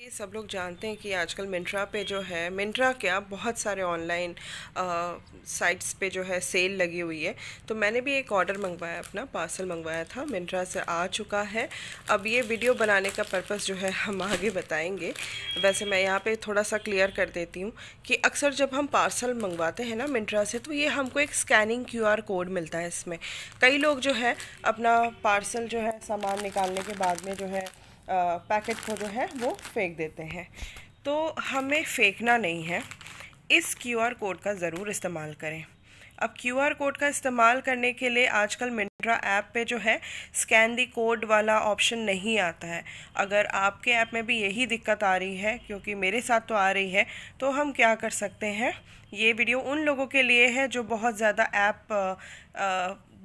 ये सब लोग जानते हैं कि आजकल मिंट्रा पे जो है मिंट्रा क्या बहुत सारे ऑनलाइन साइट्स पे जो है सेल लगी हुई है तो मैंने भी एक ऑर्डर मंगवाया अपना पार्सल मंगवाया था मिंट्रा से आ चुका है अब ये वीडियो बनाने का पर्पस जो है हम आगे बताएंगे वैसे मैं यहाँ पे थोड़ा सा क्लियर कर देती हूँ कि अक्सर जब हम पार्सल मंगवाते हैं ना मिंट्रा से तो ये हमको एक स्कैनिंग क्यू कोड मिलता है इसमें कई लोग जो है अपना पार्सल जो है सामान निकालने के बाद में जो है पैकेट को जो है वो फेंक देते हैं तो हमें फेंकना नहीं है इस क्यू आर कोड का ज़रूर इस्तेमाल करें अब क्यू आर कोड का इस्तेमाल करने के लिए आजकल मिंट्रा ऐप पे जो है स्कैन दी कोड वाला ऑप्शन नहीं आता है अगर आपके ऐप में भी यही दिक्कत आ रही है क्योंकि मेरे साथ तो आ रही है तो हम क्या कर सकते हैं ये वीडियो उन लोगों के लिए है जो बहुत ज़्यादा ऐप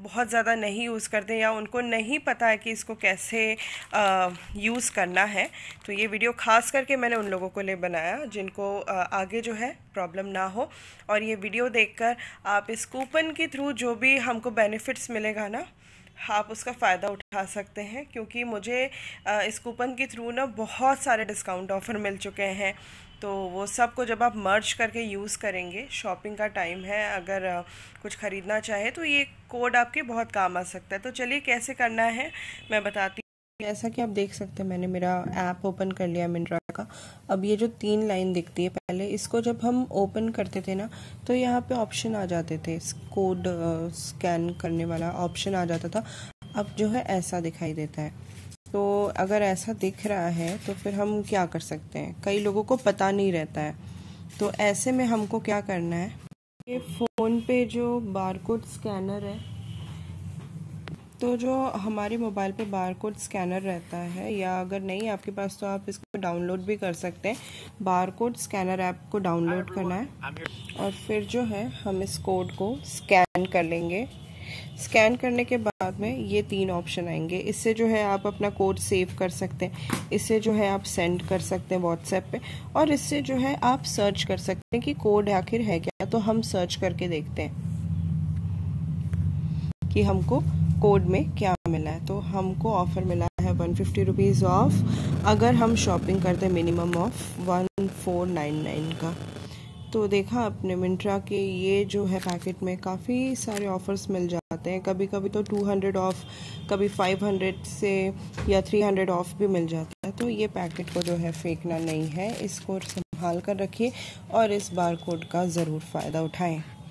बहुत ज़्यादा नहीं यूज़ करते या उनको नहीं पता है कि इसको कैसे यूज़ करना है तो ये वीडियो खास करके मैंने उन लोगों को लिए बनाया जिनको आ, आगे जो है प्रॉब्लम ना हो और ये वीडियो देखकर आप इस कूपन के थ्रू जो भी हमको बेनिफिट्स मिलेगा ना आप उसका फ़ायदा उठा सकते हैं क्योंकि मुझे इस कूपन के थ्रू ना बहुत सारे डिस्काउंट ऑफ़र मिल चुके हैं तो वो सब को जब आप मर्ज करके यूज़ करेंगे शॉपिंग का टाइम है अगर कुछ ख़रीदना चाहे तो ये कोड आपके बहुत काम आ सकता है तो चलिए कैसे करना है मैं बताती जैसा कि आप देख सकते हैं मैंने मेरा ऐप ओपन कर लिया मिंड्रा का अब ये जो तीन लाइन दिखती है पहले इसको जब हम ओपन करते थे ना तो यहाँ पे ऑप्शन आ जाते थे कोड स्कैन करने वाला ऑप्शन आ जाता था अब जो है ऐसा दिखाई देता है तो अगर ऐसा दिख रहा है तो फिर हम क्या कर सकते हैं कई लोगों को पता नहीं रहता है तो ऐसे में हमको क्या करना है ये फ़ोन पे जो बारकोड स्कैनर है तो जो हमारे मोबाइल पे बार कोड स्कैनर रहता है या अगर नहीं आपके पास तो आप इसको डाउनलोड भी कर सकते हैं बार कोड स्कैनर ऐप को डाउनलोड करना है और फिर जो है हम इस कोड को स्कैन कर लेंगे स्कैन करने के बाद में ये तीन ऑप्शन आएंगे इससे जो है आप अपना कोड सेव कर सकते हैं इससे जो है आप सेंड कर सकते हैं व्हाट्सएप पे और इससे जो है आप सर्च कर सकते हैं कि कोड आखिर है क्या तो हम सर्च करके देखते हैं कि हमको कोड में क्या मिला है तो हमको ऑफ़र मिला है वन फिफ्टी रुपीज़ ऑफ अगर हम शॉपिंग करते minimum of one four nine nine का तो देखा अपने मिंट्रा के ये जो है पैकेट में काफ़ी सारे ऑफ़र्स मिल जाते हैं तो कभी कभी तो टू हंड्रेड ऑफ़ कभी फाइव हंड्रेड से या थ्री हंड्रेड ऑफ़ भी मिल जाता है तो ये पैकेट को जो है फेंकना नहीं है इसको संभाल कर रखिए और इस बार कोड का ज़रूर फ़ायदा उठाएँ